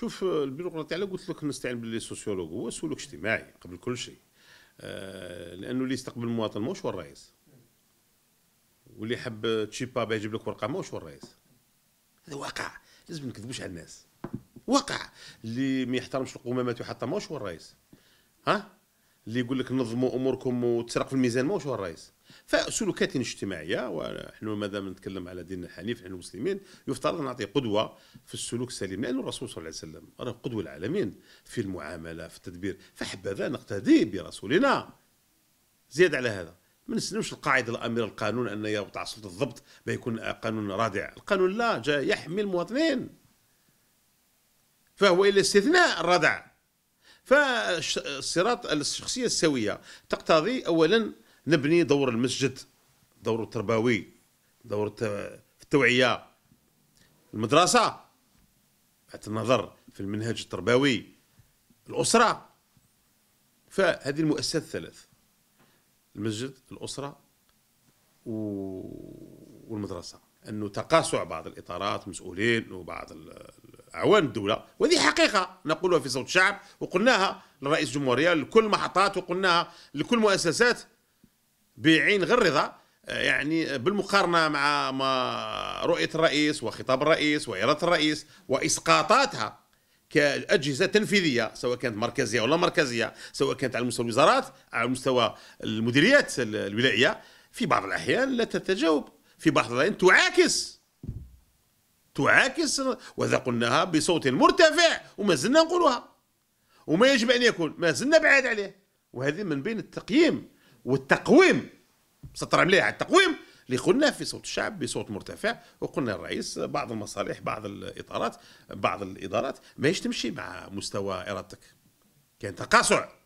شوف البيروقراطي على قلت لك نستعين باللي سوسيولوج هو سلوك اجتماعي قبل كل شيء آه، لانه اللي يستقبل المواطن ماهوش هو الرئيس واللي حب تشيبا باه يجيب لك ورقه ماهوش هو الرئيس هذا واقع لازم ما نكذبوش على الناس واقع اللي ما يحترمش القمامات ويحطها ماهوش هو الرئيس ها اللي يقول لك نظموا اموركم وتسرق في الميزان ماهوش هو الرئيس فسلوكات اجتماعيه ونحن مادام نتكلم على ديننا الحنيف نحن مسلمين يفترض نعطي قدوه في السلوك السليم لان الرسول صلى الله عليه وسلم راه قدوه العالمين في المعامله في التدبير فحبذا نقتدي برسولنا زياده على هذا ما نستنوش القاعده الامير القانون ان يوضع سلطه الضبط بيكون قانون رادع القانون لا جاء يحمي المواطنين فهو الا استثناء الردع فالصراط الشخصيه السويه تقتضي اولا نبني دور المسجد دور التربوي في التوعيه المدرسه بعد النظر في المنهج التربوي الاسره فهذه المؤسسات الثلاث المسجد الاسره والمدرسه انه تقاسع بعض الاطارات مسؤولين وبعض اعوان الدوله وهذه حقيقه نقولها في صوت الشعب وقلناها لرئيس الجمهوريه لكل محطات وقلناها لكل مؤسسات بعين غير رضا آه، يعني بالمقارنه مع ما رؤيه الرئيس وخطاب الرئيس واراده الرئيس واسقاطاتها كاجهزه تنفيذيه سواء كانت مركزيه ولا مركزيه سواء كانت على مستوى الوزارات على مستوى المديريات الولائيه في بعض الاحيان لا تتجاوب في بعض الاحيان تعاكس تعاكس وإذا قلناها بصوت مرتفع وما زلنا نقولها وما يجب أن يكون ما زلنا بعاد عليه وهذه من بين التقييم والتقويم سطر على التقويم اللي قلنا في صوت الشعب بصوت مرتفع وقلنا الرئيس بعض المصالح بعض الاطارات بعض الادارات ماهيش تمشي مع مستوى ارادتك كان تقاصع